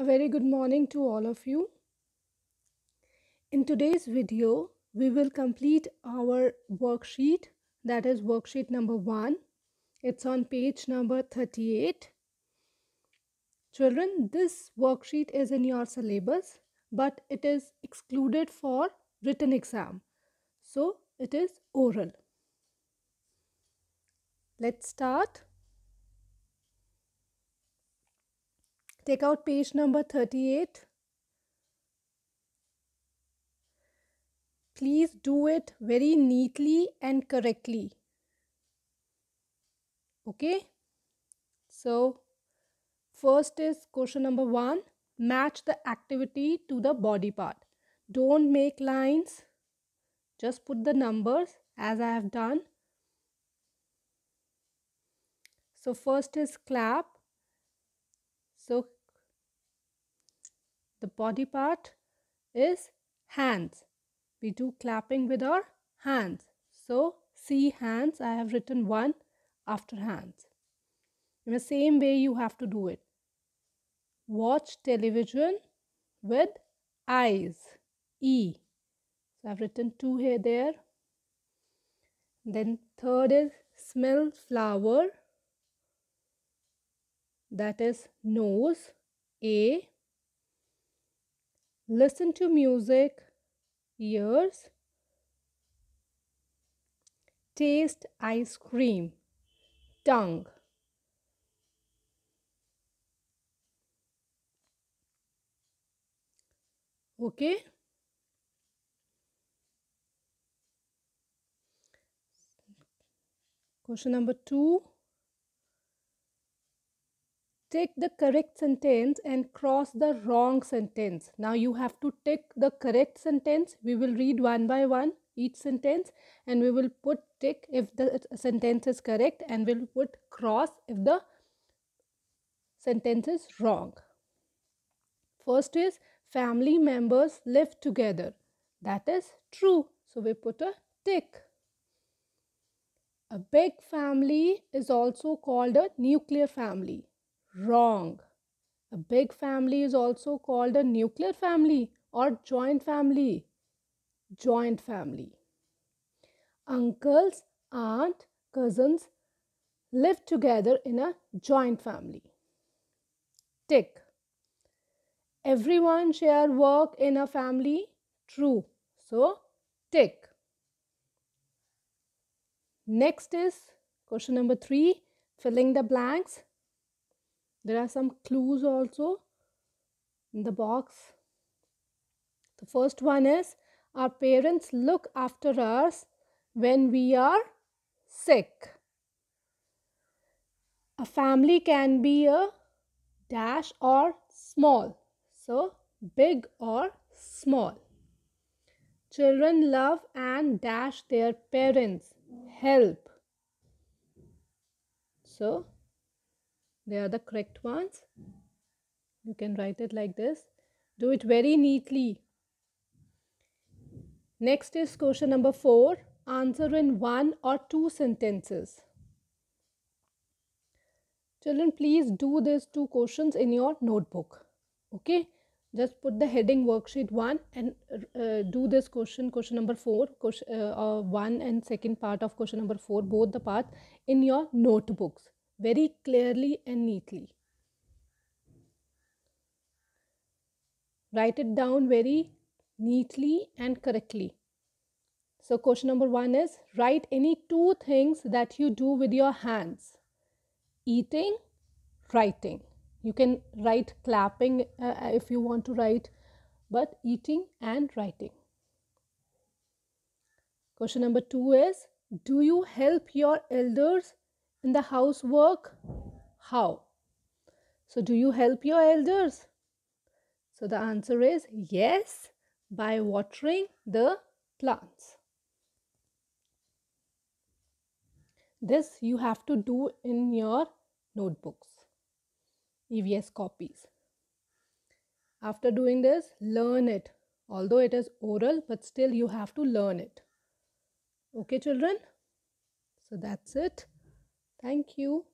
A very good morning to all of you. In today's video, we will complete our worksheet that is worksheet number 1. It's on page number 38. Children, this worksheet is in your syllabus but it is excluded for written exam. So, it is oral. Let's start. Take out page number 38. Please do it very neatly and correctly. Okay. So, first is question number 1. Match the activity to the body part. Don't make lines. Just put the numbers as I have done. So first is clap. So the body part is hands. We do clapping with our hands. So see hands, I have written one after hands. In the same way you have to do it. Watch television with eyes. E. So I've written two here there. Then third is smell flower. That is nose. A listen to music, ears, taste ice cream, tongue. Okay. Question number two take the correct sentence and cross the wrong sentence. Now you have to take the correct sentence. We will read one by one each sentence and we will put tick if the sentence is correct and we'll put cross if the sentence is wrong. First is family members live together. That is true. So we put a tick. A big family is also called a nuclear family. Wrong. A big family is also called a nuclear family or joint family. Joint family. Uncles, aunt, cousins live together in a joint family. Tick. Everyone share work in a family. True. So, tick. Next is question number three filling the blanks there are some clues also in the box the first one is our parents look after us when we are sick a family can be a dash or small so big or small children love and dash their parents help so they are the correct ones you can write it like this do it very neatly next is question number 4 answer in one or two sentences children please do these two questions in your notebook okay just put the heading worksheet 1 and uh, do this question question number 4 question, uh, uh, 1 and second part of question number 4 both the parts in your notebooks very clearly and neatly. Write it down very neatly and correctly. So question number one is write any two things that you do with your hands. Eating, writing. You can write clapping uh, if you want to write, but eating and writing. Question number two is do you help your elders in the housework? How? So, do you help your elders? So, the answer is yes, by watering the plants. This you have to do in your notebooks, EVS copies. After doing this, learn it. Although it is oral, but still you have to learn it. Okay, children? So that's it. Thank you.